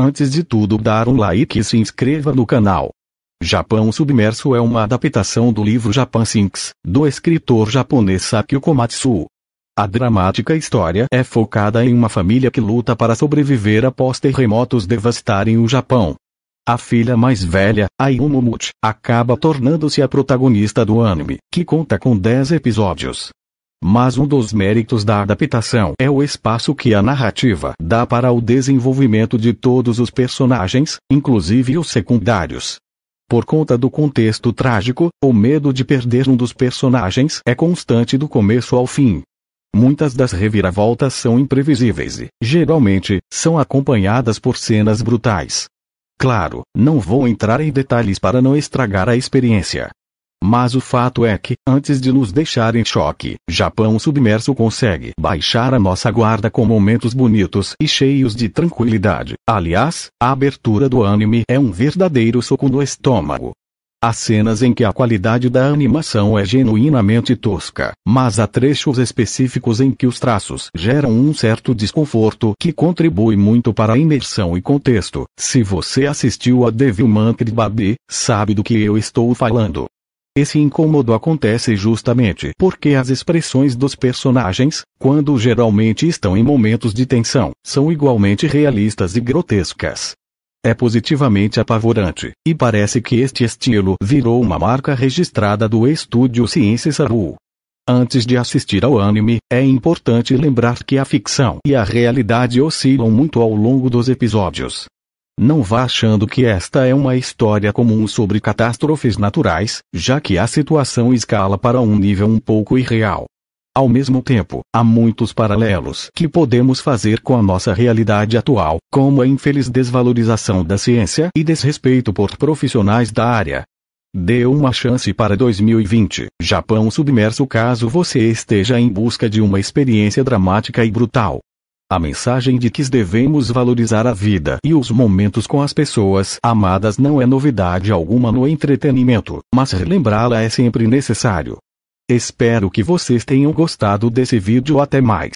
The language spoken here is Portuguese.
Antes de tudo dar um like e se inscreva no canal. Japão Submerso é uma adaptação do livro Japan Sinks, do escritor japonês Sakio Komatsu. A dramática história é focada em uma família que luta para sobreviver após terremotos devastarem o Japão. A filha mais velha, Ayumu Muchi, acaba tornando-se a protagonista do anime, que conta com 10 episódios. Mas um dos méritos da adaptação é o espaço que a narrativa dá para o desenvolvimento de todos os personagens, inclusive os secundários. Por conta do contexto trágico, o medo de perder um dos personagens é constante do começo ao fim. Muitas das reviravoltas são imprevisíveis e, geralmente, são acompanhadas por cenas brutais. Claro, não vou entrar em detalhes para não estragar a experiência. Mas o fato é que, antes de nos deixar em choque, Japão submerso consegue baixar a nossa guarda com momentos bonitos e cheios de tranquilidade. Aliás, a abertura do anime é um verdadeiro soco no estômago. Há cenas em que a qualidade da animação é genuinamente tosca, mas há trechos específicos em que os traços geram um certo desconforto que contribui muito para a imersão e contexto. Se você assistiu a Devilman Crybaby, sabe do que eu estou falando. Esse incômodo acontece justamente porque as expressões dos personagens, quando geralmente estão em momentos de tensão, são igualmente realistas e grotescas. É positivamente apavorante, e parece que este estilo virou uma marca registrada do estúdio Science Saru. Antes de assistir ao anime, é importante lembrar que a ficção e a realidade oscilam muito ao longo dos episódios. Não vá achando que esta é uma história comum sobre catástrofes naturais, já que a situação escala para um nível um pouco irreal. Ao mesmo tempo, há muitos paralelos que podemos fazer com a nossa realidade atual, como a infeliz desvalorização da ciência e desrespeito por profissionais da área. Dê uma chance para 2020, Japão submerso caso você esteja em busca de uma experiência dramática e brutal. A mensagem de que devemos valorizar a vida e os momentos com as pessoas amadas não é novidade alguma no entretenimento, mas relembrá-la é sempre necessário. Espero que vocês tenham gostado desse vídeo até mais.